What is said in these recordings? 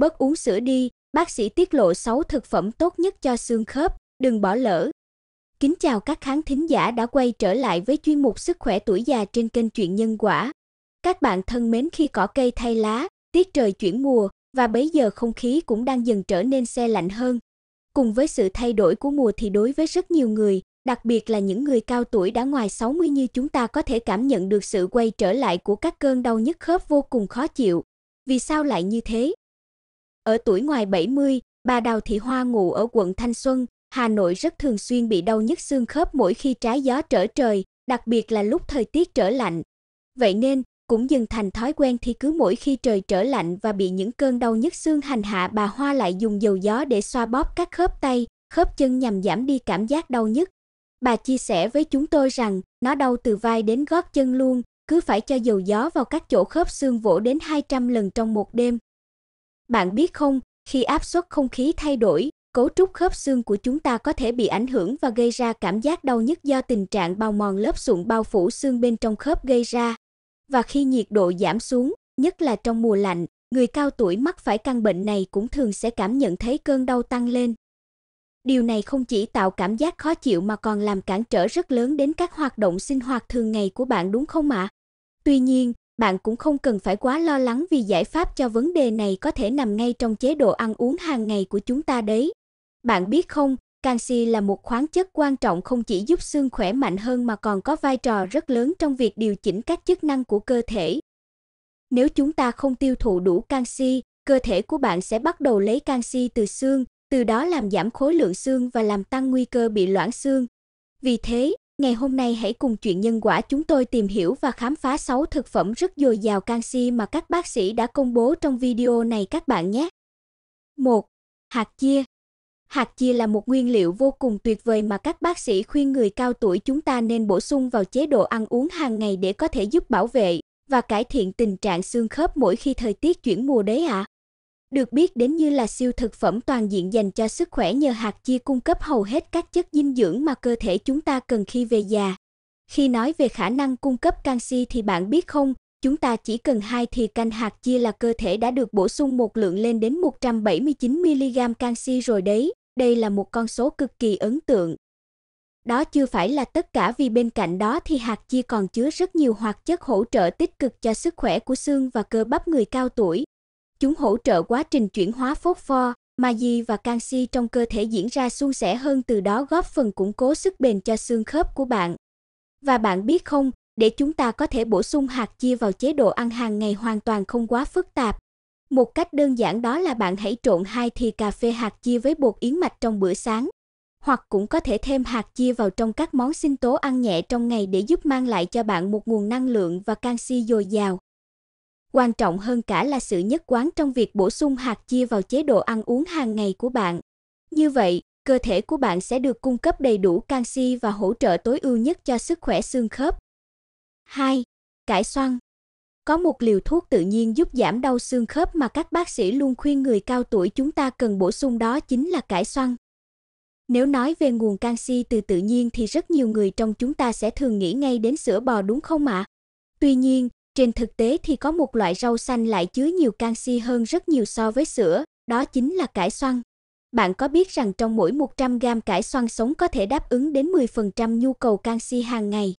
bớt uống sữa đi, bác sĩ tiết lộ 6 thực phẩm tốt nhất cho xương khớp, đừng bỏ lỡ. Kính chào các khán thính giả đã quay trở lại với chuyên mục sức khỏe tuổi già trên kênh Chuyện Nhân Quả. Các bạn thân mến khi cỏ cây thay lá, tiết trời chuyển mùa và bấy giờ không khí cũng đang dần trở nên se lạnh hơn. Cùng với sự thay đổi của mùa thì đối với rất nhiều người, đặc biệt là những người cao tuổi đã ngoài 60 như chúng ta có thể cảm nhận được sự quay trở lại của các cơn đau nhức khớp vô cùng khó chịu. Vì sao lại như thế? Ở tuổi ngoài 70, bà Đào Thị Hoa ngủ ở quận Thanh Xuân, Hà Nội rất thường xuyên bị đau nhức xương khớp mỗi khi trái gió trở trời, đặc biệt là lúc thời tiết trở lạnh. Vậy nên, cũng dần thành thói quen thì cứ mỗi khi trời trở lạnh và bị những cơn đau nhức xương hành hạ bà Hoa lại dùng dầu gió để xoa bóp các khớp tay, khớp chân nhằm giảm đi cảm giác đau nhức. Bà chia sẻ với chúng tôi rằng, nó đau từ vai đến gót chân luôn, cứ phải cho dầu gió vào các chỗ khớp xương vỗ đến 200 lần trong một đêm, bạn biết không, khi áp suất không khí thay đổi, cấu trúc khớp xương của chúng ta có thể bị ảnh hưởng và gây ra cảm giác đau nhức do tình trạng bào mòn lớp sụn bao phủ xương bên trong khớp gây ra. Và khi nhiệt độ giảm xuống, nhất là trong mùa lạnh, người cao tuổi mắc phải căn bệnh này cũng thường sẽ cảm nhận thấy cơn đau tăng lên. Điều này không chỉ tạo cảm giác khó chịu mà còn làm cản trở rất lớn đến các hoạt động sinh hoạt thường ngày của bạn đúng không ạ? À? Tuy nhiên, bạn cũng không cần phải quá lo lắng vì giải pháp cho vấn đề này có thể nằm ngay trong chế độ ăn uống hàng ngày của chúng ta đấy. Bạn biết không, canxi là một khoáng chất quan trọng không chỉ giúp xương khỏe mạnh hơn mà còn có vai trò rất lớn trong việc điều chỉnh các chức năng của cơ thể. Nếu chúng ta không tiêu thụ đủ canxi, cơ thể của bạn sẽ bắt đầu lấy canxi từ xương, từ đó làm giảm khối lượng xương và làm tăng nguy cơ bị loãng xương. Vì thế, Ngày hôm nay hãy cùng chuyện nhân quả chúng tôi tìm hiểu và khám phá 6 thực phẩm rất dồi dào canxi mà các bác sĩ đã công bố trong video này các bạn nhé. 1. Hạt chia Hạt chia là một nguyên liệu vô cùng tuyệt vời mà các bác sĩ khuyên người cao tuổi chúng ta nên bổ sung vào chế độ ăn uống hàng ngày để có thể giúp bảo vệ và cải thiện tình trạng xương khớp mỗi khi thời tiết chuyển mùa đấy ạ. À được biết đến như là siêu thực phẩm toàn diện dành cho sức khỏe nhờ hạt chia cung cấp hầu hết các chất dinh dưỡng mà cơ thể chúng ta cần khi về già. Khi nói về khả năng cung cấp canxi thì bạn biết không, chúng ta chỉ cần hai thì canh hạt chia là cơ thể đã được bổ sung một lượng lên đến 179 mg canxi rồi đấy. Đây là một con số cực kỳ ấn tượng. Đó chưa phải là tất cả vì bên cạnh đó thì hạt chia còn chứa rất nhiều hoạt chất hỗ trợ tích cực cho sức khỏe của xương và cơ bắp người cao tuổi, Chúng hỗ trợ quá trình chuyển hóa phốt pho, magie và canxi trong cơ thể diễn ra suôn sẻ hơn từ đó góp phần củng cố sức bền cho xương khớp của bạn. Và bạn biết không, để chúng ta có thể bổ sung hạt chia vào chế độ ăn hàng ngày hoàn toàn không quá phức tạp. Một cách đơn giản đó là bạn hãy trộn hai thìa cà phê hạt chia với bột yến mạch trong bữa sáng, hoặc cũng có thể thêm hạt chia vào trong các món sinh tố ăn nhẹ trong ngày để giúp mang lại cho bạn một nguồn năng lượng và canxi dồi dào. Quan trọng hơn cả là sự nhất quán trong việc bổ sung hạt chia vào chế độ ăn uống hàng ngày của bạn. Như vậy, cơ thể của bạn sẽ được cung cấp đầy đủ canxi và hỗ trợ tối ưu nhất cho sức khỏe xương khớp. 2. Cải xoăn Có một liều thuốc tự nhiên giúp giảm đau xương khớp mà các bác sĩ luôn khuyên người cao tuổi chúng ta cần bổ sung đó chính là cải xoăn. Nếu nói về nguồn canxi từ tự nhiên thì rất nhiều người trong chúng ta sẽ thường nghĩ ngay đến sữa bò đúng không ạ? À? Tuy nhiên, trên thực tế thì có một loại rau xanh lại chứa nhiều canxi hơn rất nhiều so với sữa, đó chính là cải xoăn. Bạn có biết rằng trong mỗi 100 gram cải xoăn sống có thể đáp ứng đến 10% nhu cầu canxi hàng ngày?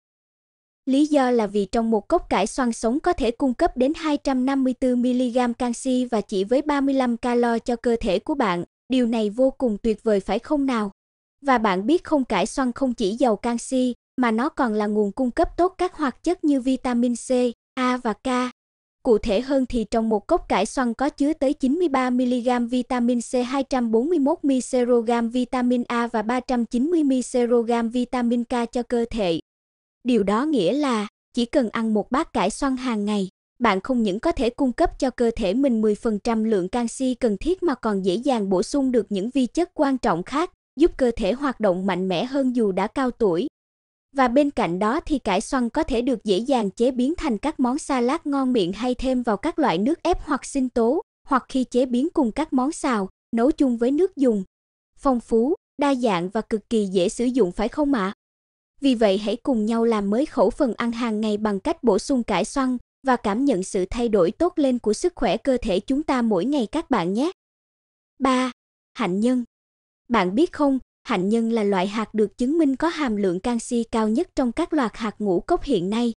Lý do là vì trong một cốc cải xoăn sống có thể cung cấp đến 254mg canxi và chỉ với 35 calo cho cơ thể của bạn. Điều này vô cùng tuyệt vời phải không nào? Và bạn biết không cải xoăn không chỉ giàu canxi, mà nó còn là nguồn cung cấp tốt các hoạt chất như vitamin C, A và K. Cụ thể hơn thì trong một cốc cải xoăn có chứa tới 93mg vitamin C, 241mg vitamin A và 390mg vitamin K cho cơ thể. Điều đó nghĩa là chỉ cần ăn một bát cải xoăn hàng ngày, bạn không những có thể cung cấp cho cơ thể mình 10% lượng canxi cần thiết mà còn dễ dàng bổ sung được những vi chất quan trọng khác, giúp cơ thể hoạt động mạnh mẽ hơn dù đã cao tuổi. Và bên cạnh đó thì cải xoăn có thể được dễ dàng chế biến thành các món salad ngon miệng hay thêm vào các loại nước ép hoặc sinh tố, hoặc khi chế biến cùng các món xào, nấu chung với nước dùng. Phong phú, đa dạng và cực kỳ dễ sử dụng phải không ạ? À? Vì vậy hãy cùng nhau làm mới khẩu phần ăn hàng ngày bằng cách bổ sung cải xoăn và cảm nhận sự thay đổi tốt lên của sức khỏe cơ thể chúng ta mỗi ngày các bạn nhé. 3. Hạnh nhân. Bạn biết không, Hạnh nhân là loại hạt được chứng minh có hàm lượng canxi cao nhất trong các loạt hạt ngũ cốc hiện nay.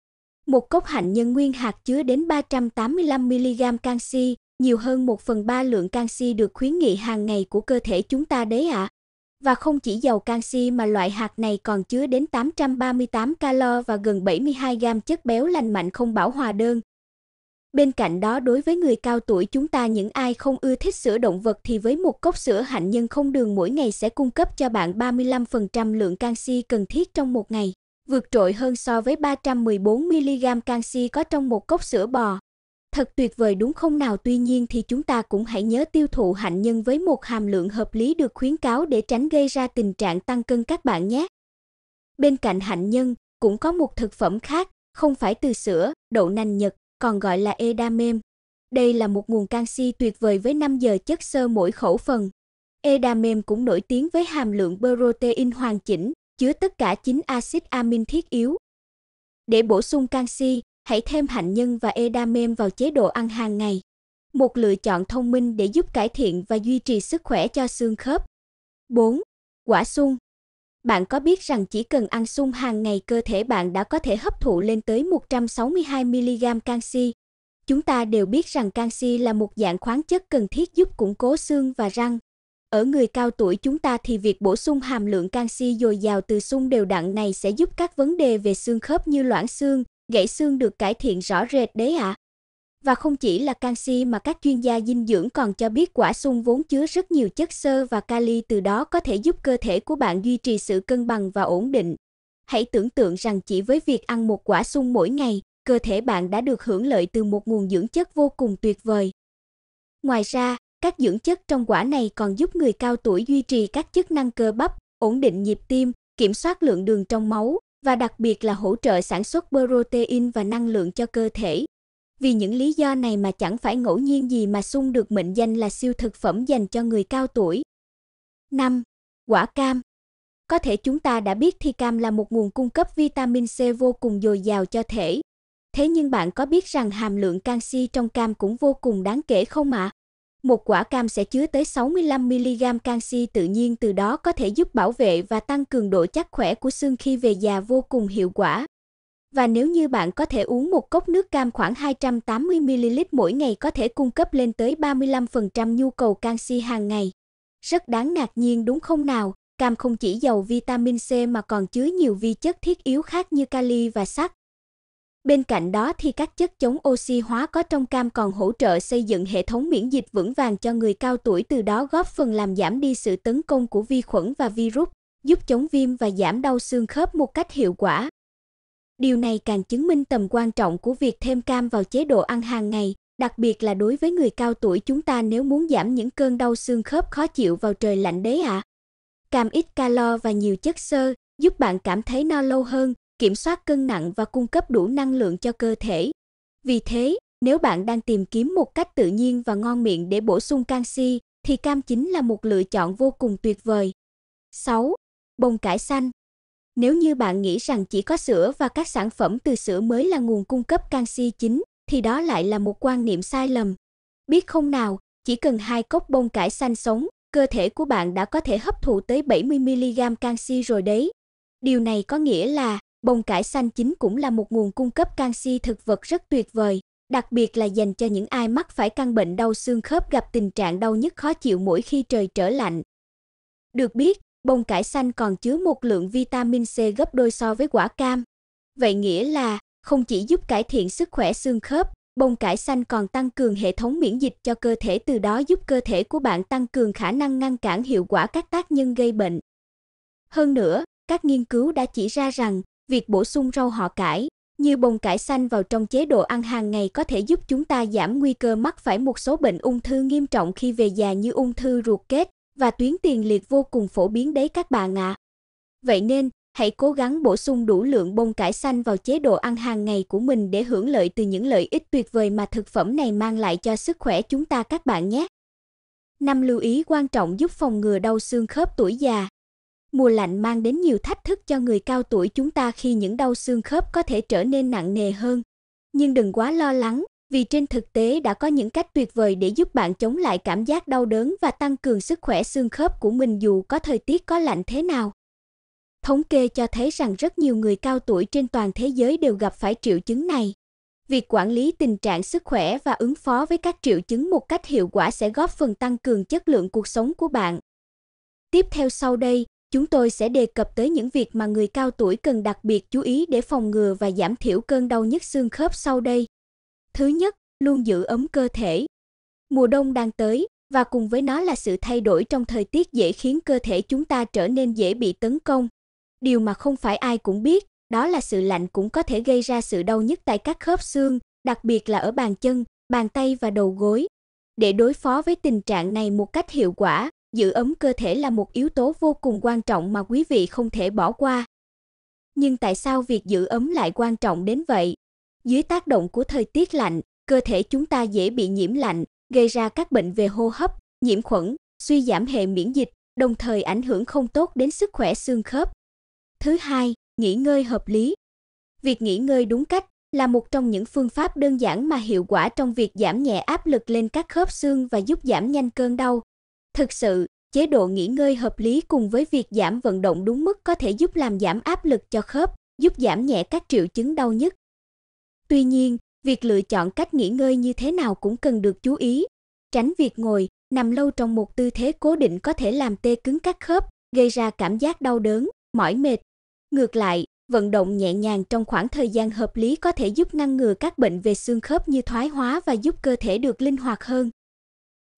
Một cốc hạnh nhân nguyên hạt chứa đến 385 mg canxi, nhiều hơn một phần ba lượng canxi được khuyến nghị hàng ngày của cơ thể chúng ta đấy ạ. À. Và không chỉ giàu canxi mà loại hạt này còn chứa đến 838 calo và gần 72 gram chất béo lành mạnh không bảo hòa đơn, Bên cạnh đó đối với người cao tuổi chúng ta những ai không ưa thích sữa động vật thì với một cốc sữa hạnh nhân không đường mỗi ngày sẽ cung cấp cho bạn 35% lượng canxi cần thiết trong một ngày, vượt trội hơn so với 314mg canxi có trong một cốc sữa bò. Thật tuyệt vời đúng không nào? Tuy nhiên thì chúng ta cũng hãy nhớ tiêu thụ hạnh nhân với một hàm lượng hợp lý được khuyến cáo để tránh gây ra tình trạng tăng cân các bạn nhé. Bên cạnh hạnh nhân, cũng có một thực phẩm khác, không phải từ sữa, đậu nành Nhật còn gọi là edamame. Đây là một nguồn canxi tuyệt vời với 5 giờ chất xơ mỗi khẩu phần. edamame cũng nổi tiếng với hàm lượng protein hoàn chỉnh, chứa tất cả 9 axit amin thiết yếu. Để bổ sung canxi, hãy thêm hạnh nhân và edamame vào chế độ ăn hàng ngày. Một lựa chọn thông minh để giúp cải thiện và duy trì sức khỏe cho xương khớp. 4. Quả sung bạn có biết rằng chỉ cần ăn sung hàng ngày cơ thể bạn đã có thể hấp thụ lên tới 162 mg canxi. Chúng ta đều biết rằng canxi là một dạng khoáng chất cần thiết giúp củng cố xương và răng. Ở người cao tuổi chúng ta thì việc bổ sung hàm lượng canxi dồi dào từ sung đều đặn này sẽ giúp các vấn đề về xương khớp như loãng xương, gãy xương được cải thiện rõ rệt đấy ạ. À. Và không chỉ là canxi mà các chuyên gia dinh dưỡng còn cho biết quả sung vốn chứa rất nhiều chất xơ và kali từ đó có thể giúp cơ thể của bạn duy trì sự cân bằng và ổn định. Hãy tưởng tượng rằng chỉ với việc ăn một quả sung mỗi ngày, cơ thể bạn đã được hưởng lợi từ một nguồn dưỡng chất vô cùng tuyệt vời. Ngoài ra, các dưỡng chất trong quả này còn giúp người cao tuổi duy trì các chức năng cơ bắp, ổn định nhịp tim, kiểm soát lượng đường trong máu và đặc biệt là hỗ trợ sản xuất protein và năng lượng cho cơ thể. Vì những lý do này mà chẳng phải ngẫu nhiên gì mà sung được mệnh danh là siêu thực phẩm dành cho người cao tuổi. 5. Quả cam Có thể chúng ta đã biết thì cam là một nguồn cung cấp vitamin C vô cùng dồi dào cho thể. Thế nhưng bạn có biết rằng hàm lượng canxi trong cam cũng vô cùng đáng kể không ạ? À? Một quả cam sẽ chứa tới 65mg canxi tự nhiên từ đó có thể giúp bảo vệ và tăng cường độ chắc khỏe của xương khi về già vô cùng hiệu quả. Và nếu như bạn có thể uống một cốc nước cam khoảng 280ml mỗi ngày có thể cung cấp lên tới 35% nhu cầu canxi hàng ngày. Rất đáng ngạc nhiên đúng không nào? Cam không chỉ giàu vitamin C mà còn chứa nhiều vi chất thiết yếu khác như kali và sắt. Bên cạnh đó thì các chất chống oxy hóa có trong cam còn hỗ trợ xây dựng hệ thống miễn dịch vững vàng cho người cao tuổi từ đó góp phần làm giảm đi sự tấn công của vi khuẩn và virus, giúp chống viêm và giảm đau xương khớp một cách hiệu quả. Điều này càng chứng minh tầm quan trọng của việc thêm cam vào chế độ ăn hàng ngày, đặc biệt là đối với người cao tuổi chúng ta nếu muốn giảm những cơn đau xương khớp khó chịu vào trời lạnh đấy ạ. À. Cam ít calo và nhiều chất xơ giúp bạn cảm thấy no lâu hơn, kiểm soát cân nặng và cung cấp đủ năng lượng cho cơ thể. Vì thế, nếu bạn đang tìm kiếm một cách tự nhiên và ngon miệng để bổ sung canxi, thì cam chính là một lựa chọn vô cùng tuyệt vời. 6. Bông cải xanh nếu như bạn nghĩ rằng chỉ có sữa và các sản phẩm từ sữa mới là nguồn cung cấp canxi chính, thì đó lại là một quan niệm sai lầm. Biết không nào, chỉ cần hai cốc bông cải xanh sống, cơ thể của bạn đã có thể hấp thụ tới 70mg canxi rồi đấy. Điều này có nghĩa là bông cải xanh chính cũng là một nguồn cung cấp canxi thực vật rất tuyệt vời, đặc biệt là dành cho những ai mắc phải căn bệnh đau xương khớp gặp tình trạng đau nhức khó chịu mỗi khi trời trở lạnh. Được biết, Bông cải xanh còn chứa một lượng vitamin C gấp đôi so với quả cam. Vậy nghĩa là không chỉ giúp cải thiện sức khỏe xương khớp, bông cải xanh còn tăng cường hệ thống miễn dịch cho cơ thể từ đó giúp cơ thể của bạn tăng cường khả năng ngăn cản hiệu quả các tác nhân gây bệnh. Hơn nữa, các nghiên cứu đã chỉ ra rằng việc bổ sung rau họ cải như bông cải xanh vào trong chế độ ăn hàng ngày có thể giúp chúng ta giảm nguy cơ mắc phải một số bệnh ung thư nghiêm trọng khi về già như ung thư ruột kết, và tuyến tiền liệt vô cùng phổ biến đấy các bạn ạ. À. Vậy nên, hãy cố gắng bổ sung đủ lượng bông cải xanh vào chế độ ăn hàng ngày của mình để hưởng lợi từ những lợi ích tuyệt vời mà thực phẩm này mang lại cho sức khỏe chúng ta các bạn nhé. năm lưu ý quan trọng giúp phòng ngừa đau xương khớp tuổi già. Mùa lạnh mang đến nhiều thách thức cho người cao tuổi chúng ta khi những đau xương khớp có thể trở nên nặng nề hơn. Nhưng đừng quá lo lắng, vì trên thực tế đã có những cách tuyệt vời để giúp bạn chống lại cảm giác đau đớn và tăng cường sức khỏe xương khớp của mình dù có thời tiết có lạnh thế nào. Thống kê cho thấy rằng rất nhiều người cao tuổi trên toàn thế giới đều gặp phải triệu chứng này. Việc quản lý tình trạng sức khỏe và ứng phó với các triệu chứng một cách hiệu quả sẽ góp phần tăng cường chất lượng cuộc sống của bạn. Tiếp theo sau đây, chúng tôi sẽ đề cập tới những việc mà người cao tuổi cần đặc biệt chú ý để phòng ngừa và giảm thiểu cơn đau nhức xương khớp sau đây. Thứ nhất, luôn giữ ấm cơ thể. Mùa đông đang tới và cùng với nó là sự thay đổi trong thời tiết dễ khiến cơ thể chúng ta trở nên dễ bị tấn công. Điều mà không phải ai cũng biết, đó là sự lạnh cũng có thể gây ra sự đau nhức tại các khớp xương, đặc biệt là ở bàn chân, bàn tay và đầu gối. Để đối phó với tình trạng này một cách hiệu quả, giữ ấm cơ thể là một yếu tố vô cùng quan trọng mà quý vị không thể bỏ qua. Nhưng tại sao việc giữ ấm lại quan trọng đến vậy? Dưới tác động của thời tiết lạnh, cơ thể chúng ta dễ bị nhiễm lạnh, gây ra các bệnh về hô hấp, nhiễm khuẩn, suy giảm hệ miễn dịch, đồng thời ảnh hưởng không tốt đến sức khỏe xương khớp. Thứ hai, nghỉ ngơi hợp lý. Việc nghỉ ngơi đúng cách là một trong những phương pháp đơn giản mà hiệu quả trong việc giảm nhẹ áp lực lên các khớp xương và giúp giảm nhanh cơn đau. Thực sự, chế độ nghỉ ngơi hợp lý cùng với việc giảm vận động đúng mức có thể giúp làm giảm áp lực cho khớp, giúp giảm nhẹ các triệu chứng đau nhức. Tuy nhiên, việc lựa chọn cách nghỉ ngơi như thế nào cũng cần được chú ý, tránh việc ngồi, nằm lâu trong một tư thế cố định có thể làm tê cứng các khớp, gây ra cảm giác đau đớn, mỏi mệt. Ngược lại, vận động nhẹ nhàng trong khoảng thời gian hợp lý có thể giúp ngăn ngừa các bệnh về xương khớp như thoái hóa và giúp cơ thể được linh hoạt hơn.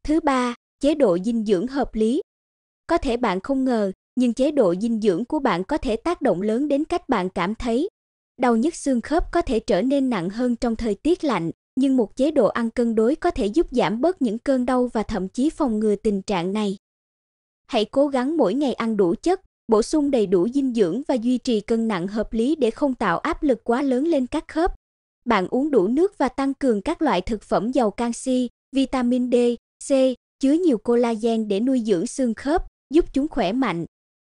Thứ ba, chế độ dinh dưỡng hợp lý. Có thể bạn không ngờ, nhưng chế độ dinh dưỡng của bạn có thể tác động lớn đến cách bạn cảm thấy, Đau nhức xương khớp có thể trở nên nặng hơn trong thời tiết lạnh, nhưng một chế độ ăn cân đối có thể giúp giảm bớt những cơn đau và thậm chí phòng ngừa tình trạng này. Hãy cố gắng mỗi ngày ăn đủ chất, bổ sung đầy đủ dinh dưỡng và duy trì cân nặng hợp lý để không tạo áp lực quá lớn lên các khớp. Bạn uống đủ nước và tăng cường các loại thực phẩm giàu canxi, vitamin D, C, chứa nhiều collagen để nuôi dưỡng xương khớp, giúp chúng khỏe mạnh.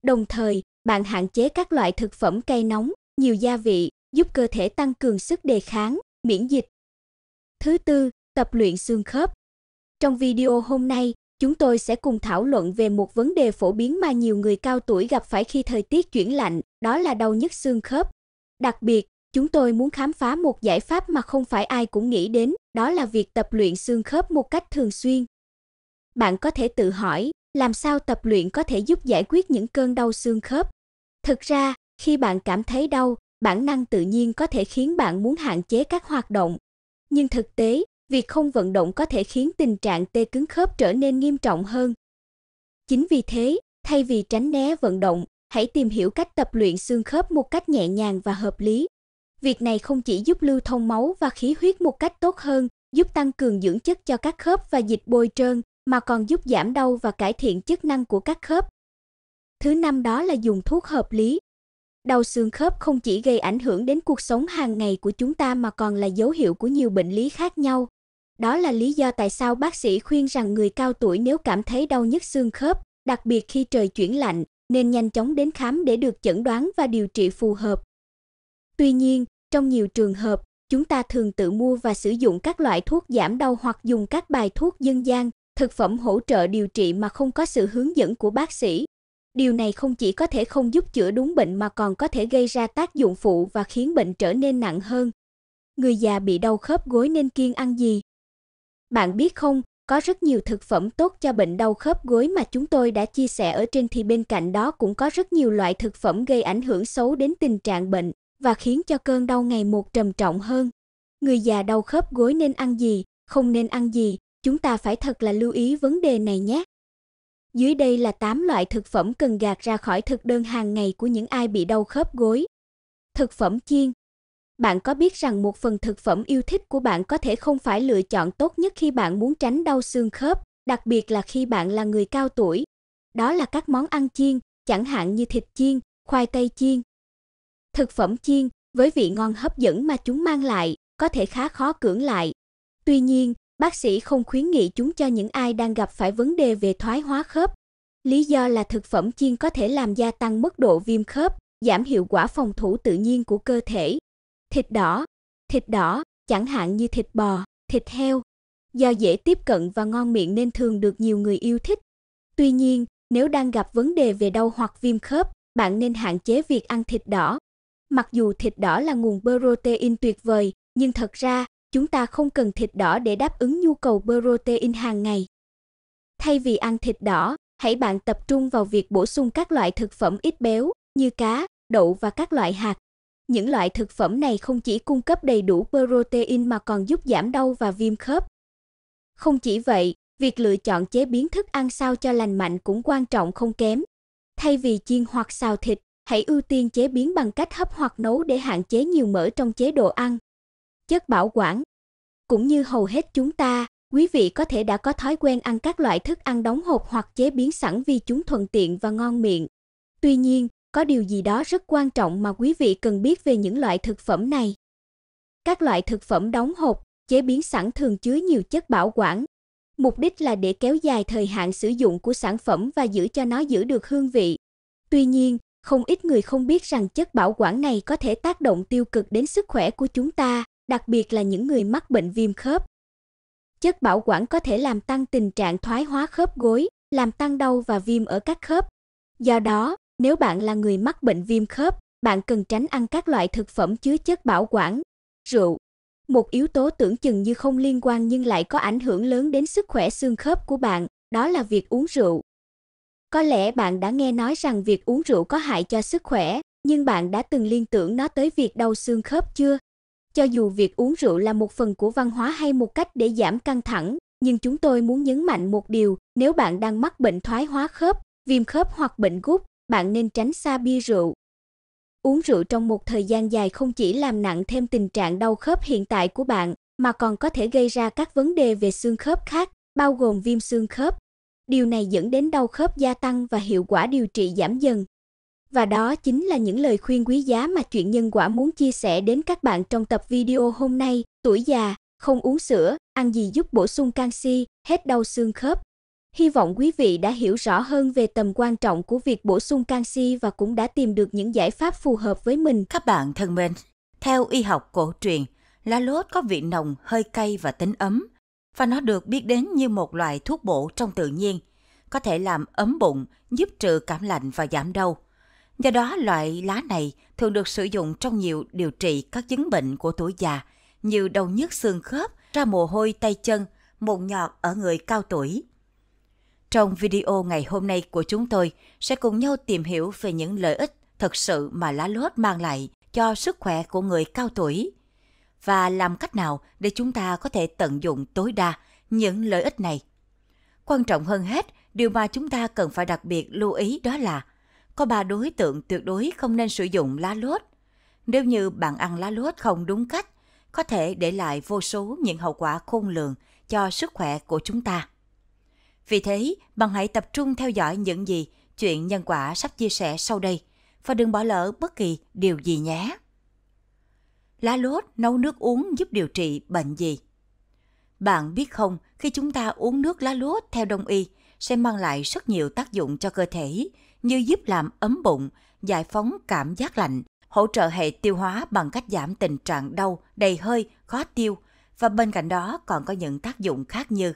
Đồng thời, bạn hạn chế các loại thực phẩm cay nóng, nhiều gia vị, giúp cơ thể tăng cường sức đề kháng, miễn dịch. Thứ tư, tập luyện xương khớp. Trong video hôm nay, chúng tôi sẽ cùng thảo luận về một vấn đề phổ biến mà nhiều người cao tuổi gặp phải khi thời tiết chuyển lạnh, đó là đau nhức xương khớp. Đặc biệt, chúng tôi muốn khám phá một giải pháp mà không phải ai cũng nghĩ đến, đó là việc tập luyện xương khớp một cách thường xuyên. Bạn có thể tự hỏi, làm sao tập luyện có thể giúp giải quyết những cơn đau xương khớp? Thực ra, khi bạn cảm thấy đau, bản năng tự nhiên có thể khiến bạn muốn hạn chế các hoạt động. Nhưng thực tế, việc không vận động có thể khiến tình trạng tê cứng khớp trở nên nghiêm trọng hơn. Chính vì thế, thay vì tránh né vận động, hãy tìm hiểu cách tập luyện xương khớp một cách nhẹ nhàng và hợp lý. Việc này không chỉ giúp lưu thông máu và khí huyết một cách tốt hơn, giúp tăng cường dưỡng chất cho các khớp và dịch bôi trơn, mà còn giúp giảm đau và cải thiện chức năng của các khớp. Thứ năm đó là dùng thuốc hợp lý. Đau xương khớp không chỉ gây ảnh hưởng đến cuộc sống hàng ngày của chúng ta mà còn là dấu hiệu của nhiều bệnh lý khác nhau. Đó là lý do tại sao bác sĩ khuyên rằng người cao tuổi nếu cảm thấy đau nhức xương khớp, đặc biệt khi trời chuyển lạnh, nên nhanh chóng đến khám để được chẩn đoán và điều trị phù hợp. Tuy nhiên, trong nhiều trường hợp, chúng ta thường tự mua và sử dụng các loại thuốc giảm đau hoặc dùng các bài thuốc dân gian, thực phẩm hỗ trợ điều trị mà không có sự hướng dẫn của bác sĩ. Điều này không chỉ có thể không giúp chữa đúng bệnh mà còn có thể gây ra tác dụng phụ và khiến bệnh trở nên nặng hơn. Người già bị đau khớp gối nên kiêng ăn gì? Bạn biết không, có rất nhiều thực phẩm tốt cho bệnh đau khớp gối mà chúng tôi đã chia sẻ ở trên thì bên cạnh đó cũng có rất nhiều loại thực phẩm gây ảnh hưởng xấu đến tình trạng bệnh và khiến cho cơn đau ngày một trầm trọng hơn. Người già đau khớp gối nên ăn gì, không nên ăn gì, chúng ta phải thật là lưu ý vấn đề này nhé. Dưới đây là 8 loại thực phẩm cần gạt ra khỏi thực đơn hàng ngày của những ai bị đau khớp gối. Thực phẩm chiên. Bạn có biết rằng một phần thực phẩm yêu thích của bạn có thể không phải lựa chọn tốt nhất khi bạn muốn tránh đau xương khớp, đặc biệt là khi bạn là người cao tuổi. Đó là các món ăn chiên, chẳng hạn như thịt chiên, khoai tây chiên. Thực phẩm chiên với vị ngon hấp dẫn mà chúng mang lại có thể khá khó cưỡng lại. Tuy nhiên, Bác sĩ không khuyến nghị chúng cho những ai đang gặp phải vấn đề về thoái hóa khớp. Lý do là thực phẩm chiên có thể làm gia tăng mức độ viêm khớp, giảm hiệu quả phòng thủ tự nhiên của cơ thể. Thịt đỏ, thịt đỏ, chẳng hạn như thịt bò, thịt heo, do dễ tiếp cận và ngon miệng nên thường được nhiều người yêu thích. Tuy nhiên, nếu đang gặp vấn đề về đau hoặc viêm khớp, bạn nên hạn chế việc ăn thịt đỏ. Mặc dù thịt đỏ là nguồn protein tuyệt vời, nhưng thật ra chúng ta không cần thịt đỏ để đáp ứng nhu cầu protein hàng ngày. Thay vì ăn thịt đỏ, hãy bạn tập trung vào việc bổ sung các loại thực phẩm ít béo như cá, đậu và các loại hạt. Những loại thực phẩm này không chỉ cung cấp đầy đủ protein mà còn giúp giảm đau và viêm khớp. Không chỉ vậy, việc lựa chọn chế biến thức ăn sao cho lành mạnh cũng quan trọng không kém. Thay vì chiên hoặc xào thịt, hãy ưu tiên chế biến bằng cách hấp hoặc nấu để hạn chế nhiều mỡ trong chế độ ăn chất bảo quản. Cũng như hầu hết chúng ta, quý vị có thể đã có thói quen ăn các loại thức ăn đóng hộp hoặc chế biến sẵn vì chúng thuận tiện và ngon miệng. Tuy nhiên, có điều gì đó rất quan trọng mà quý vị cần biết về những loại thực phẩm này. Các loại thực phẩm đóng hộp, chế biến sẵn thường chứa nhiều chất bảo quản. Mục đích là để kéo dài thời hạn sử dụng của sản phẩm và giữ cho nó giữ được hương vị. Tuy nhiên, không ít người không biết rằng chất bảo quản này có thể tác động tiêu cực đến sức khỏe của chúng ta đặc biệt là những người mắc bệnh viêm khớp. Chất bảo quản có thể làm tăng tình trạng thoái hóa khớp gối, làm tăng đau và viêm ở các khớp. Do đó, nếu bạn là người mắc bệnh viêm khớp, bạn cần tránh ăn các loại thực phẩm chứa chất bảo quản. Rượu, một yếu tố tưởng chừng như không liên quan nhưng lại có ảnh hưởng lớn đến sức khỏe xương khớp của bạn, đó là việc uống rượu. Có lẽ bạn đã nghe nói rằng việc uống rượu có hại cho sức khỏe, nhưng bạn đã từng liên tưởng nó tới việc đau xương khớp chưa? Cho dù việc uống rượu là một phần của văn hóa hay một cách để giảm căng thẳng, nhưng chúng tôi muốn nhấn mạnh một điều, nếu bạn đang mắc bệnh thoái hóa khớp, viêm khớp hoặc bệnh gút, bạn nên tránh xa bia rượu. Uống rượu trong một thời gian dài không chỉ làm nặng thêm tình trạng đau khớp hiện tại của bạn, mà còn có thể gây ra các vấn đề về xương khớp khác, bao gồm viêm xương khớp. Điều này dẫn đến đau khớp gia tăng và hiệu quả điều trị giảm dần. Và đó chính là những lời khuyên quý giá mà chuyện nhân quả muốn chia sẻ đến các bạn trong tập video hôm nay. Tuổi già, không uống sữa, ăn gì giúp bổ sung canxi, hết đau xương khớp. Hy vọng quý vị đã hiểu rõ hơn về tầm quan trọng của việc bổ sung canxi và cũng đã tìm được những giải pháp phù hợp với mình. Các bạn thân mến, theo y học cổ truyền, lá lốt có vị nồng, hơi cay và tính ấm, và nó được biết đến như một loại thuốc bổ trong tự nhiên, có thể làm ấm bụng, giúp trừ cảm lạnh và giảm đau. Do đó loại lá này thường được sử dụng trong nhiều điều trị các chứng bệnh của tuổi già như đau nhức xương khớp, ra mồ hôi tay chân, mụn nhọt ở người cao tuổi. Trong video ngày hôm nay của chúng tôi sẽ cùng nhau tìm hiểu về những lợi ích thật sự mà lá lốt mang lại cho sức khỏe của người cao tuổi và làm cách nào để chúng ta có thể tận dụng tối đa những lợi ích này. Quan trọng hơn hết, điều mà chúng ta cần phải đặc biệt lưu ý đó là có ba đối tượng tuyệt đối không nên sử dụng lá lốt. Nếu như bạn ăn lá lốt không đúng cách, có thể để lại vô số những hậu quả khôn lường cho sức khỏe của chúng ta. Vì thế, bạn hãy tập trung theo dõi những gì chuyện nhân quả sắp chia sẻ sau đây và đừng bỏ lỡ bất kỳ điều gì nhé. Lá lốt nấu nước uống giúp điều trị bệnh gì? Bạn biết không, khi chúng ta uống nước lá lốt theo đông y sẽ mang lại rất nhiều tác dụng cho cơ thể, như giúp làm ấm bụng, giải phóng cảm giác lạnh, hỗ trợ hệ tiêu hóa bằng cách giảm tình trạng đau, đầy hơi, khó tiêu và bên cạnh đó còn có những tác dụng khác như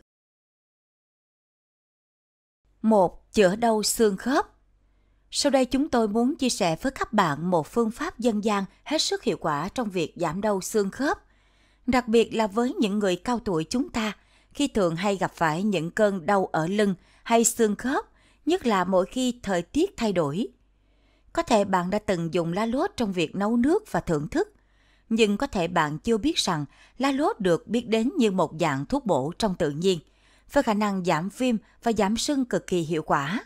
một Chữa đau xương khớp Sau đây chúng tôi muốn chia sẻ với các bạn một phương pháp dân gian hết sức hiệu quả trong việc giảm đau xương khớp. Đặc biệt là với những người cao tuổi chúng ta, khi thường hay gặp phải những cơn đau ở lưng hay xương khớp nhất là mỗi khi thời tiết thay đổi. Có thể bạn đã từng dùng lá lốt trong việc nấu nước và thưởng thức, nhưng có thể bạn chưa biết rằng lá lốt được biết đến như một dạng thuốc bổ trong tự nhiên, với khả năng giảm viêm và giảm sưng cực kỳ hiệu quả.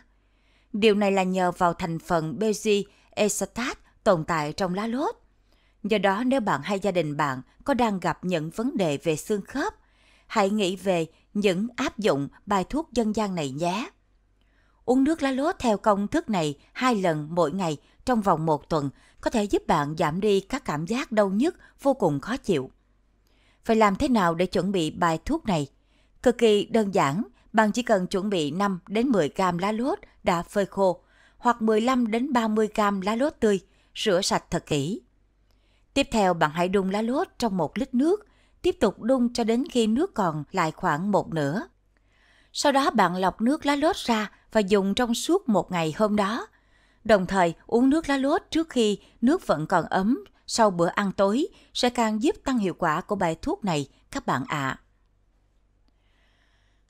Điều này là nhờ vào thành phần bezi acetat tồn tại trong lá lốt. Do đó nếu bạn hay gia đình bạn có đang gặp những vấn đề về xương khớp, hãy nghĩ về những áp dụng bài thuốc dân gian này nhé. Uống nước lá lốt theo công thức này hai lần mỗi ngày trong vòng một tuần có thể giúp bạn giảm đi các cảm giác đau nhức vô cùng khó chịu. Phải làm thế nào để chuẩn bị bài thuốc này? Cực kỳ đơn giản, bạn chỉ cần chuẩn bị 5 đến 10 gam lá lốt đã phơi khô hoặc 15 đến 30 gam lá lốt tươi, rửa sạch thật kỹ. Tiếp theo bạn hãy đun lá lốt trong một lít nước, tiếp tục đun cho đến khi nước còn lại khoảng một nửa sau đó bạn lọc nước lá lốt ra và dùng trong suốt một ngày hôm đó. Đồng thời, uống nước lá lốt trước khi nước vẫn còn ấm sau bữa ăn tối sẽ càng giúp tăng hiệu quả của bài thuốc này các bạn ạ. À.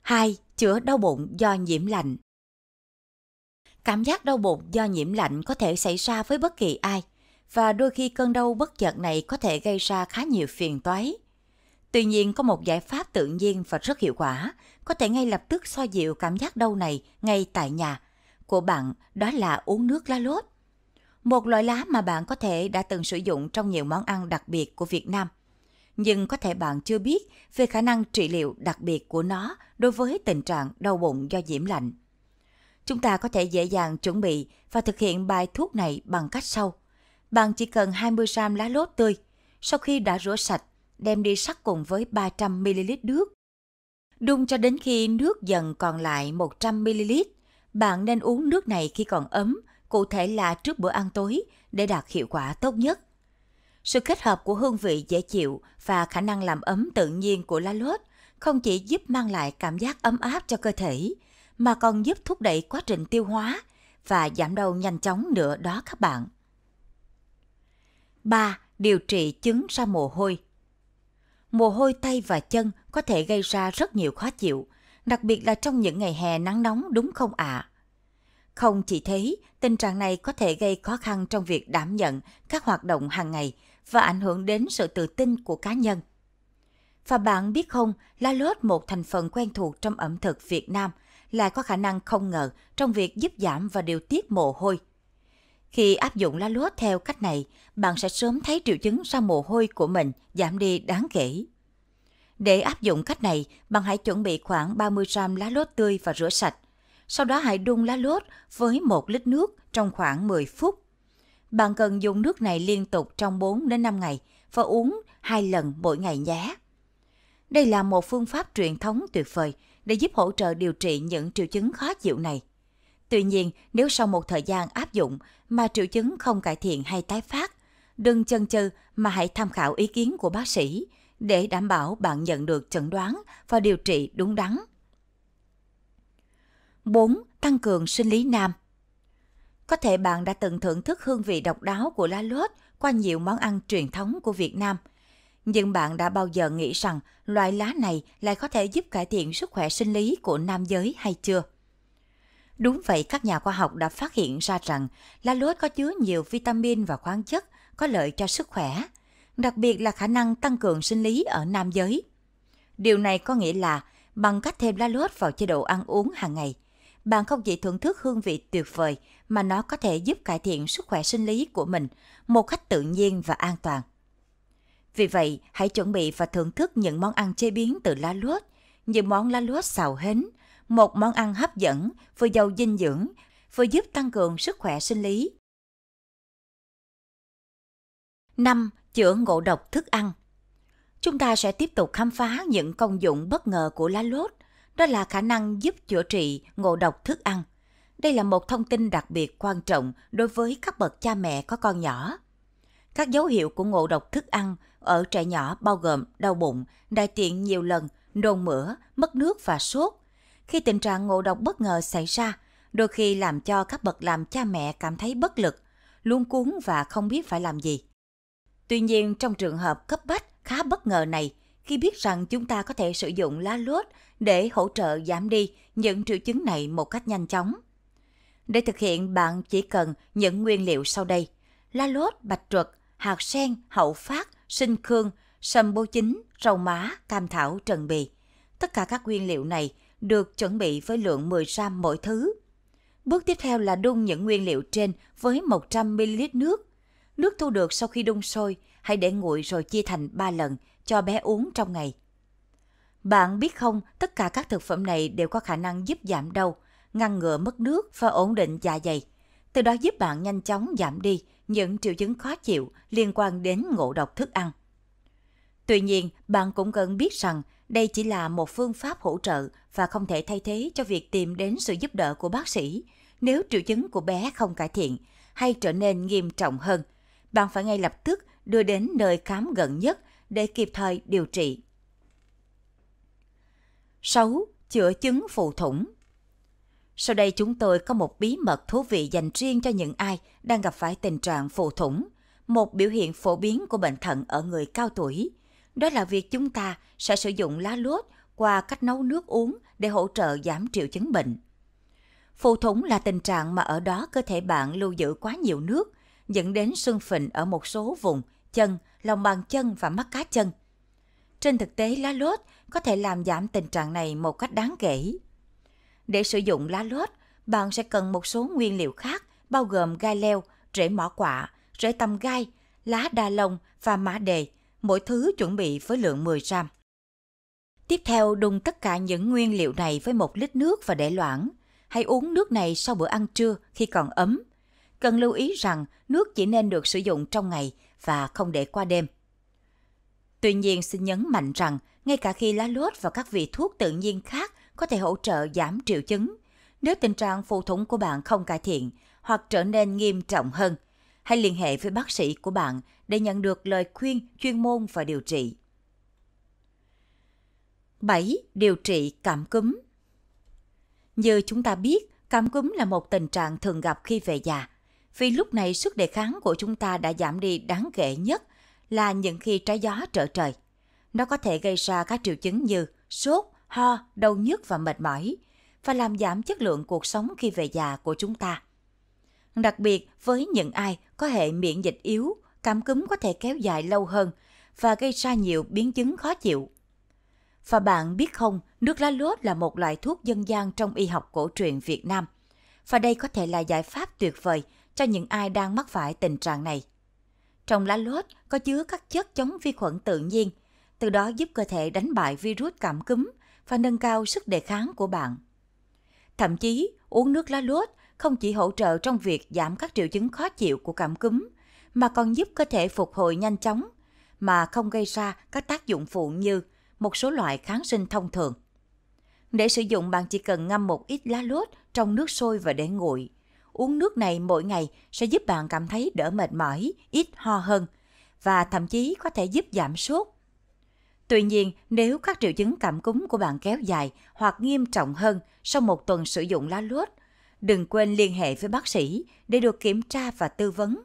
2. Chữa đau bụng do nhiễm lạnh Cảm giác đau bụng do nhiễm lạnh có thể xảy ra với bất kỳ ai và đôi khi cơn đau bất chợt này có thể gây ra khá nhiều phiền toái. Tuy nhiên có một giải pháp tự nhiên và rất hiệu quả, có thể ngay lập tức xoa dịu cảm giác đau này ngay tại nhà của bạn đó là uống nước lá lốt. Một loại lá mà bạn có thể đã từng sử dụng trong nhiều món ăn đặc biệt của Việt Nam. Nhưng có thể bạn chưa biết về khả năng trị liệu đặc biệt của nó đối với tình trạng đau bụng do nhiễm lạnh. Chúng ta có thể dễ dàng chuẩn bị và thực hiện bài thuốc này bằng cách sau. Bạn chỉ cần 20 gram lá lốt tươi. Sau khi đã rửa sạch, đem đi sắc cùng với 300ml nước. Đun cho đến khi nước dần còn lại 100ml. Bạn nên uống nước này khi còn ấm, cụ thể là trước bữa ăn tối, để đạt hiệu quả tốt nhất. Sự kết hợp của hương vị dễ chịu và khả năng làm ấm tự nhiên của lá lốt không chỉ giúp mang lại cảm giác ấm áp cho cơ thể, mà còn giúp thúc đẩy quá trình tiêu hóa và giảm đau nhanh chóng nữa đó các bạn. 3. Điều trị chứng ra mồ hôi mồ hôi tay và chân có thể gây ra rất nhiều khó chịu, đặc biệt là trong những ngày hè nắng nóng đúng không ạ? À? Không chỉ thế, tình trạng này có thể gây khó khăn trong việc đảm nhận các hoạt động hàng ngày và ảnh hưởng đến sự tự tin của cá nhân. Và bạn biết không, lá lốt một thành phần quen thuộc trong ẩm thực Việt Nam lại có khả năng không ngờ trong việc giúp giảm và điều tiết mồ hôi – khi áp dụng lá lúa theo cách này, bạn sẽ sớm thấy triệu chứng ra mồ hôi của mình giảm đi đáng kể. Để áp dụng cách này, bạn hãy chuẩn bị khoảng 30 gram lá lốt tươi và rửa sạch. Sau đó hãy đun lá lốt với 1 lít nước trong khoảng 10 phút. Bạn cần dùng nước này liên tục trong 4 đến 5 ngày và uống 2 lần mỗi ngày nhé. Đây là một phương pháp truyền thống tuyệt vời để giúp hỗ trợ điều trị những triệu chứng khó chịu này. Tuy nhiên, nếu sau một thời gian áp dụng mà triệu chứng không cải thiện hay tái phát, đừng chần chừ mà hãy tham khảo ý kiến của bác sĩ để đảm bảo bạn nhận được chẩn đoán và điều trị đúng đắn. 4. Tăng cường sinh lý nam Có thể bạn đã từng thưởng thức hương vị độc đáo của lá lốt qua nhiều món ăn truyền thống của Việt Nam. Nhưng bạn đã bao giờ nghĩ rằng loại lá này lại có thể giúp cải thiện sức khỏe sinh lý của nam giới hay chưa? Đúng vậy, các nhà khoa học đã phát hiện ra rằng lá lốt có chứa nhiều vitamin và khoáng chất có lợi cho sức khỏe, đặc biệt là khả năng tăng cường sinh lý ở nam giới. Điều này có nghĩa là bằng cách thêm lá lốt vào chế độ ăn uống hàng ngày, bạn không chỉ thưởng thức hương vị tuyệt vời mà nó có thể giúp cải thiện sức khỏe sinh lý của mình một cách tự nhiên và an toàn. Vì vậy, hãy chuẩn bị và thưởng thức những món ăn chế biến từ lá lốt, như món lá lốt xào hến, một món ăn hấp dẫn, vừa giàu dinh dưỡng, vừa giúp tăng cường sức khỏe sinh lý. 5. Chữa ngộ độc thức ăn Chúng ta sẽ tiếp tục khám phá những công dụng bất ngờ của lá lốt, đó là khả năng giúp chữa trị ngộ độc thức ăn. Đây là một thông tin đặc biệt quan trọng đối với các bậc cha mẹ có con nhỏ. Các dấu hiệu của ngộ độc thức ăn ở trẻ nhỏ bao gồm đau bụng, đại tiện nhiều lần, nôn mửa, mất nước và sốt, khi tình trạng ngộ độc bất ngờ xảy ra, đôi khi làm cho các bậc làm cha mẹ cảm thấy bất lực, luôn cuốn và không biết phải làm gì. Tuy nhiên, trong trường hợp cấp bách khá bất ngờ này, khi biết rằng chúng ta có thể sử dụng lá lốt để hỗ trợ giảm đi những triệu chứng này một cách nhanh chóng. Để thực hiện, bạn chỉ cần những nguyên liệu sau đây. Lá lốt, bạch truật, hạt sen, hậu phát, sinh khương, sâm bô chính, rau má, cam thảo, trần bì. Tất cả các nguyên liệu này được chuẩn bị với lượng 10 gram mỗi thứ. Bước tiếp theo là đun những nguyên liệu trên với 100ml nước. Nước thu được sau khi đun sôi, hãy để nguội rồi chia thành 3 lần cho bé uống trong ngày. Bạn biết không, tất cả các thực phẩm này đều có khả năng giúp giảm đau, ngăn ngừa mất nước và ổn định dạ dày. Từ đó giúp bạn nhanh chóng giảm đi những triệu chứng khó chịu liên quan đến ngộ độc thức ăn. Tuy nhiên, bạn cũng cần biết rằng đây chỉ là một phương pháp hỗ trợ và không thể thay thế cho việc tìm đến sự giúp đỡ của bác sĩ nếu triệu chứng của bé không cải thiện hay trở nên nghiêm trọng hơn. Bạn phải ngay lập tức đưa đến nơi khám gần nhất để kịp thời điều trị. 6. Chữa chứng phù thủng Sau đây chúng tôi có một bí mật thú vị dành riêng cho những ai đang gặp phải tình trạng phù thủng, một biểu hiện phổ biến của bệnh thận ở người cao tuổi – đó là việc chúng ta sẽ sử dụng lá lốt qua cách nấu nước uống để hỗ trợ giảm triệu chứng bệnh. Phù thủng là tình trạng mà ở đó cơ thể bạn lưu giữ quá nhiều nước, dẫn đến sưng phình ở một số vùng, chân, lòng bàn chân và mắt cá chân. Trên thực tế, lá lốt có thể làm giảm tình trạng này một cách đáng kể. Để sử dụng lá lốt, bạn sẽ cần một số nguyên liệu khác bao gồm gai leo, rễ mỏ quả rễ tầm gai, lá đa lông và mã đề – mỗi thứ chuẩn bị với lượng 10 gram. Tiếp theo đun tất cả những nguyên liệu này với một lít nước và để loãng. Hãy uống nước này sau bữa ăn trưa khi còn ấm. Cần lưu ý rằng nước chỉ nên được sử dụng trong ngày và không để qua đêm. Tuy nhiên xin nhấn mạnh rằng ngay cả khi lá lốt và các vị thuốc tự nhiên khác có thể hỗ trợ giảm triệu chứng, nếu tình trạng phụ thủng của bạn không cải thiện hoặc trở nên nghiêm trọng hơn, hãy liên hệ với bác sĩ của bạn để nhận được lời khuyên chuyên môn và điều trị. 7. Điều trị cảm cúm Như chúng ta biết, cảm cúm là một tình trạng thường gặp khi về già. Vì lúc này sức đề kháng của chúng ta đã giảm đi đáng kể nhất là những khi trái gió trở trời. Nó có thể gây ra các triệu chứng như sốt, ho, đau nhức và mệt mỏi và làm giảm chất lượng cuộc sống khi về già của chúng ta. Đặc biệt với những ai có hệ miễn dịch yếu cảm cúm có thể kéo dài lâu hơn và gây ra nhiều biến chứng khó chịu. Và bạn biết không, nước lá lốt là một loại thuốc dân gian trong y học cổ truyền Việt Nam. Và đây có thể là giải pháp tuyệt vời cho những ai đang mắc phải tình trạng này. Trong lá lốt có chứa các chất chống vi khuẩn tự nhiên, từ đó giúp cơ thể đánh bại virus cảm cúm và nâng cao sức đề kháng của bạn. Thậm chí, uống nước lá lốt không chỉ hỗ trợ trong việc giảm các triệu chứng khó chịu của cảm cúm, mà còn giúp cơ thể phục hồi nhanh chóng mà không gây ra các tác dụng phụ như một số loại kháng sinh thông thường. Để sử dụng bạn chỉ cần ngâm một ít lá lốt trong nước sôi và để nguội. Uống nước này mỗi ngày sẽ giúp bạn cảm thấy đỡ mệt mỏi, ít ho hơn và thậm chí có thể giúp giảm sốt. Tuy nhiên, nếu các triệu chứng cảm cúm của bạn kéo dài hoặc nghiêm trọng hơn sau một tuần sử dụng lá lốt, đừng quên liên hệ với bác sĩ để được kiểm tra và tư vấn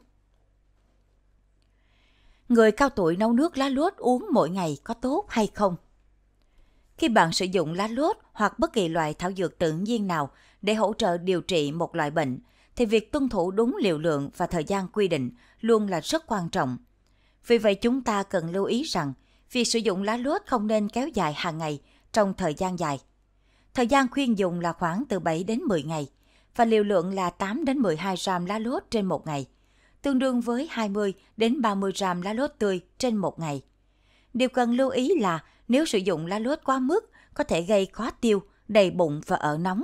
người cao tuổi nấu nước lá lốt uống mỗi ngày có tốt hay không? Khi bạn sử dụng lá lốt hoặc bất kỳ loại thảo dược tự nhiên nào để hỗ trợ điều trị một loại bệnh, thì việc tuân thủ đúng liều lượng và thời gian quy định luôn là rất quan trọng. Vì vậy chúng ta cần lưu ý rằng việc sử dụng lá lốt không nên kéo dài hàng ngày trong thời gian dài. Thời gian khuyên dùng là khoảng từ 7 đến 10 ngày và liều lượng là 8 đến 12 gram lá lốt trên một ngày – tương đương với 20 đến 30 gram lá lốt tươi trên một ngày. Điều cần lưu ý là nếu sử dụng lá lốt quá mức có thể gây khó tiêu, đầy bụng và ở nóng,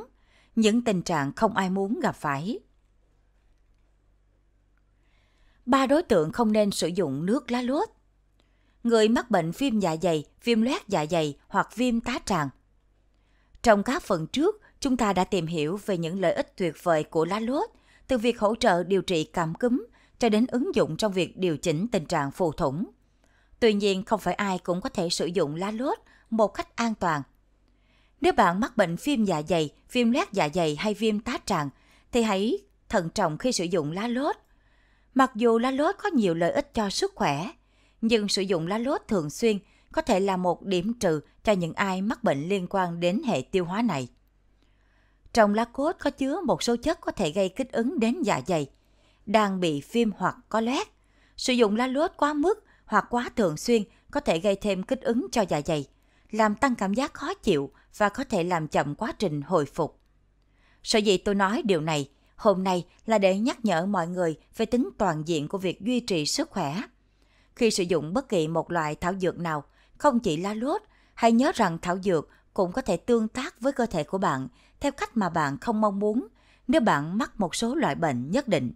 những tình trạng không ai muốn gặp phải. Ba đối tượng không nên sử dụng nước lá lốt. Người mắc bệnh viêm dạ dày, viêm loét dạ dày hoặc viêm tá tràng. Trong các phần trước, chúng ta đã tìm hiểu về những lợi ích tuyệt vời của lá lốt từ việc hỗ trợ điều trị cảm cúm cho đến ứng dụng trong việc điều chỉnh tình trạng phù thủng. Tuy nhiên, không phải ai cũng có thể sử dụng lá lốt một cách an toàn. Nếu bạn mắc bệnh viêm dạ dày, viêm loét dạ dày hay viêm tá tràng, thì hãy thận trọng khi sử dụng lá lốt. Mặc dù lá lốt có nhiều lợi ích cho sức khỏe, nhưng sử dụng lá lốt thường xuyên có thể là một điểm trừ cho những ai mắc bệnh liên quan đến hệ tiêu hóa này. Trong lá cốt có chứa một số chất có thể gây kích ứng đến dạ dày – đang bị viêm hoặc có loét. Sử dụng lá lốt quá mức hoặc quá thường xuyên có thể gây thêm kích ứng cho dạ dày, làm tăng cảm giác khó chịu và có thể làm chậm quá trình hồi phục. Sở dĩ tôi nói điều này hôm nay là để nhắc nhở mọi người về tính toàn diện của việc duy trì sức khỏe. Khi sử dụng bất kỳ một loại thảo dược nào, không chỉ lá lốt, hãy nhớ rằng thảo dược cũng có thể tương tác với cơ thể của bạn theo cách mà bạn không mong muốn nếu bạn mắc một số loại bệnh nhất định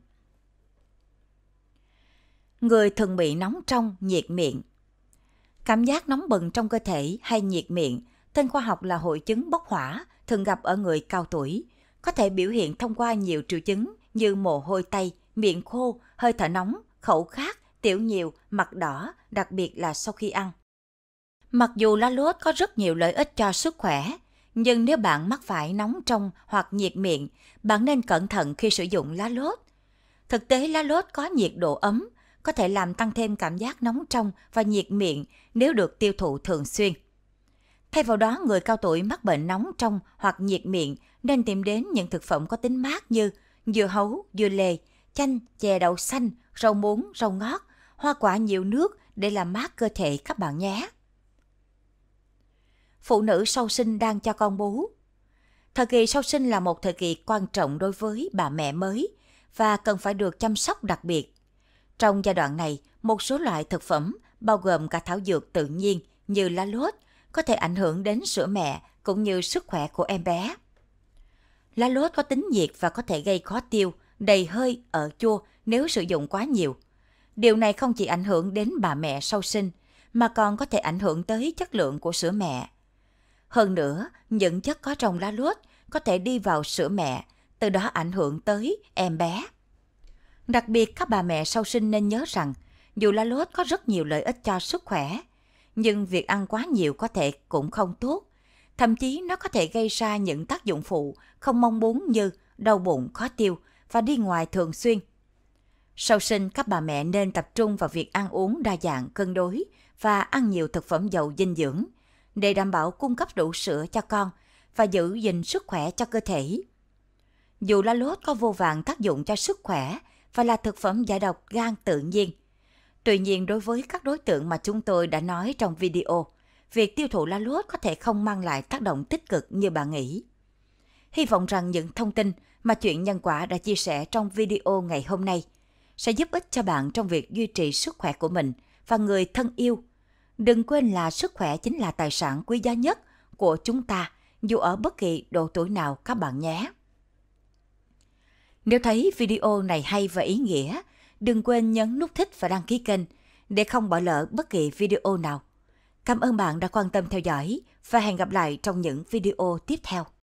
người thường bị nóng trong, nhiệt miệng. Cảm giác nóng bừng trong cơ thể hay nhiệt miệng, tên khoa học là hội chứng bốc hỏa, thường gặp ở người cao tuổi, có thể biểu hiện thông qua nhiều triệu chứng như mồ hôi tay, miệng khô, hơi thở nóng, khẩu khát, tiểu nhiều, mặt đỏ, đặc biệt là sau khi ăn. Mặc dù lá lốt có rất nhiều lợi ích cho sức khỏe, nhưng nếu bạn mắc phải nóng trong hoặc nhiệt miệng, bạn nên cẩn thận khi sử dụng lá lốt. Thực tế lá lốt có nhiệt độ ấm, có thể làm tăng thêm cảm giác nóng trong và nhiệt miệng nếu được tiêu thụ thường xuyên. Thay vào đó, người cao tuổi mắc bệnh nóng trong hoặc nhiệt miệng nên tìm đến những thực phẩm có tính mát như dưa hấu, dưa lê, chanh, chè đậu xanh, rau muống, rau ngót, hoa quả nhiều nước để làm mát cơ thể các bạn nhé. Phụ nữ sau sinh đang cho con bú Thời kỳ sau sinh là một thời kỳ quan trọng đối với bà mẹ mới và cần phải được chăm sóc đặc biệt. Trong giai đoạn này, một số loại thực phẩm, bao gồm cả thảo dược tự nhiên như lá lốt, có thể ảnh hưởng đến sữa mẹ cũng như sức khỏe của em bé. Lá lốt có tính nhiệt và có thể gây khó tiêu, đầy hơi, ở chua nếu sử dụng quá nhiều. Điều này không chỉ ảnh hưởng đến bà mẹ sau sinh, mà còn có thể ảnh hưởng tới chất lượng của sữa mẹ. Hơn nữa, những chất có trong lá lốt có thể đi vào sữa mẹ, từ đó ảnh hưởng tới em bé. Đặc biệt các bà mẹ sau sinh nên nhớ rằng, dù lá lốt có rất nhiều lợi ích cho sức khỏe, nhưng việc ăn quá nhiều có thể cũng không tốt. Thậm chí nó có thể gây ra những tác dụng phụ không mong muốn như đau bụng, khó tiêu và đi ngoài thường xuyên. Sau sinh, các bà mẹ nên tập trung vào việc ăn uống đa dạng, cân đối và ăn nhiều thực phẩm giàu dinh dưỡng để đảm bảo cung cấp đủ sữa cho con và giữ gìn sức khỏe cho cơ thể. Dù lá lốt có vô vàng tác dụng cho sức khỏe, và là thực phẩm giải độc gan tự nhiên. Tuy nhiên đối với các đối tượng mà chúng tôi đã nói trong video, việc tiêu thụ la lốt có thể không mang lại tác động tích cực như bạn nghĩ. Hy vọng rằng những thông tin mà chuyện nhân quả đã chia sẻ trong video ngày hôm nay sẽ giúp ích cho bạn trong việc duy trì sức khỏe của mình và người thân yêu. Đừng quên là sức khỏe chính là tài sản quý giá nhất của chúng ta dù ở bất kỳ độ tuổi nào các bạn nhé. Nếu thấy video này hay và ý nghĩa, đừng quên nhấn nút thích và đăng ký kênh để không bỏ lỡ bất kỳ video nào. Cảm ơn bạn đã quan tâm theo dõi và hẹn gặp lại trong những video tiếp theo.